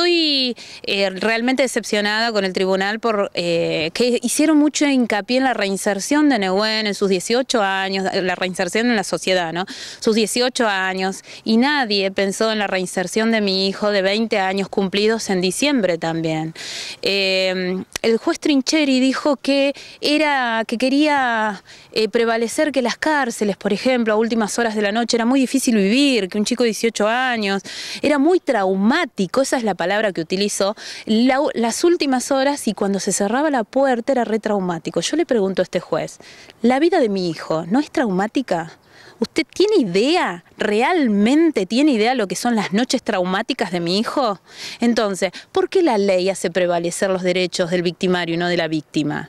estoy eh, realmente decepcionada con el tribunal por eh, que hicieron mucho hincapié en la reinserción de Neuwen en sus 18 años, la reinserción en la sociedad, ¿no? Sus 18 años y nadie pensó en la reinserción de mi hijo de 20 años cumplidos en diciembre también. Eh, el juez Trincheri dijo que era que quería prevalecer que las cárceles, por ejemplo, a últimas horas de la noche era muy difícil vivir, que un chico de 18 años era muy traumático, esa es la palabra que utilizó, las últimas horas y cuando se cerraba la puerta era re traumático. Yo le pregunto a este juez, ¿la vida de mi hijo no es traumática? ¿Usted tiene idea? ¿Realmente tiene idea lo que son las noches traumáticas de mi hijo? Entonces, ¿por qué la ley hace prevalecer los derechos del victimario y no de la víctima?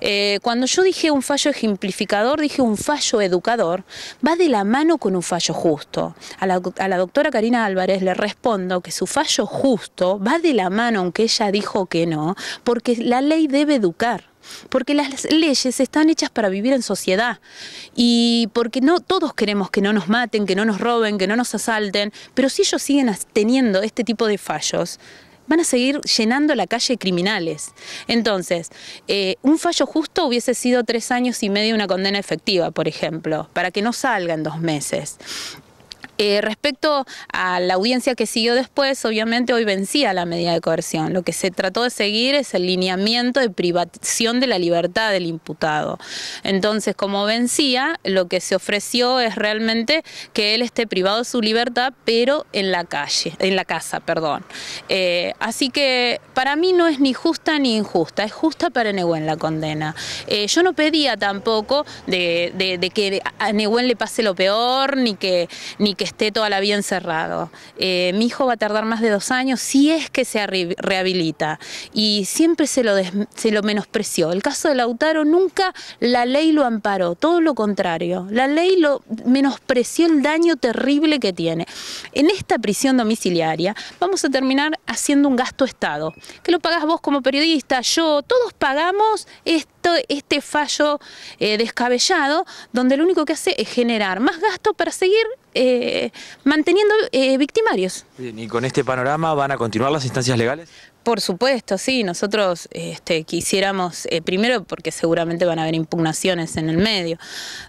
Eh, cuando yo dije un fallo ejemplificador, dije un fallo educador, va de la mano con un fallo justo. a la doctora Karina Álvarez le respondo que su fallo justo va de la mano, aunque ella dijo que no, porque la ley debe educar porque las leyes están hechas para vivir en sociedad y porque no todos queremos que no nos maten, que no nos roben, que no nos asalten, pero si ellos siguen teniendo este tipo de fallos, van a seguir llenando la calle de criminales. Entonces, eh, un fallo justo hubiese sido tres años y medio una condena efectiva, por ejemplo, para que no salga en dos meses. Eh, respecto a la audiencia que siguió después, obviamente hoy vencía la medida de coerción. Lo que se trató de seguir es el lineamiento de privación de la libertad del imputado. Entonces, como vencía, lo que se ofreció es realmente que él esté privado de su libertad, pero en la calle, en la casa, perdón. Eh, así que para mí no es ni justa ni injusta, es justa para Nehuen la condena. Eh, yo no pedía tampoco de, que a Nehuen le pase lo peor, ni que, ni que esté toda la vida encerrado. Eh, mi hijo va a tardar más de dos años si es que se rehabilita. Y siempre se lo, se lo menospreció. El caso de Lautaro nunca la ley lo amparó, todo lo contrario. La ley lo menospreció el daño terrible que tiene. En esta prisión domiciliaria vamos a terminar haciendo un gasto Estado, que lo pagás vos como periodista, yo, todos pagamos esto, este fallo eh, descabellado, donde lo único que hace es generar más gasto para seguir eh, manteniendo eh, victimarios. ¿Y con este panorama van a continuar las instancias legales? Por supuesto, sí. Nosotros este, quisiéramos, eh, primero porque seguramente van a haber impugnaciones en el medio.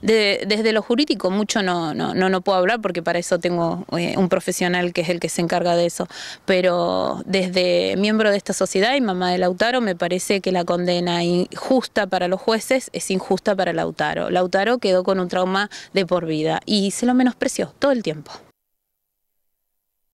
desde lo jurídico mucho no, no, no, puedo hablar porque para eso tengo eh, un profesional que es el que se encarga de eso. Pero desde miembro de esta sociedad y mamá de Lautaro me parece que la condena injusta para los jueces es injusta para Lautaro. Lautaro quedó con un trauma de por vida y se lo menospreció todo el tiempo.